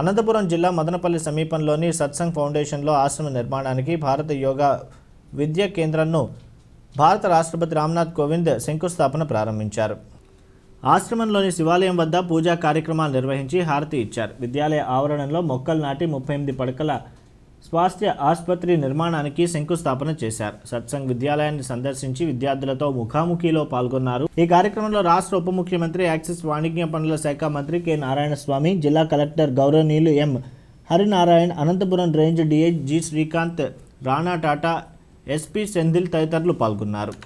అనంతపురం జిల్లా మదనపల్లి సమీపంలోని సత్సంగ్ ఫౌండేషన్లో ఆశ్రమ నిర్మాణానికి భారత యోగా విద్యా కేంద్రంను భారత రాష్ట్రపతి రామ్నాథ్ కోవింద్ శంకుస్థాపన ప్రారంభించారు ఆశ్రమంలోని శివాలయం వద్ద పూజా కార్యక్రమాలు నిర్వహించి హారతి ఇచ్చారు విద్యాలయ ఆవరణలో మొక్కలు నాటి ముప్పై ఎనిమిది పడకల స్వాస్థ్య ఆసుపత్రి నిర్మాణానికి శంకుస్థాపన చేశారు సత్సంగ్ విద్యాలయాన్ని సందర్శించి విద్యార్థులతో ముఖాముఖిలో పాల్గొన్నారు ఈ కార్యక్రమంలో రాష్ట్ర ఉప ముఖ్యమంత్రి యాక్సిస్ వాణిజ్య పనుల శాఖ మంత్రి కె నారాయణస్వామి జిల్లా కలెక్టర్ గౌరవనీయులు M Harinarayan Anantapuram range D I G Srikanth Rana Tata SP Senthil తదితరులు పాల్గొన్నారు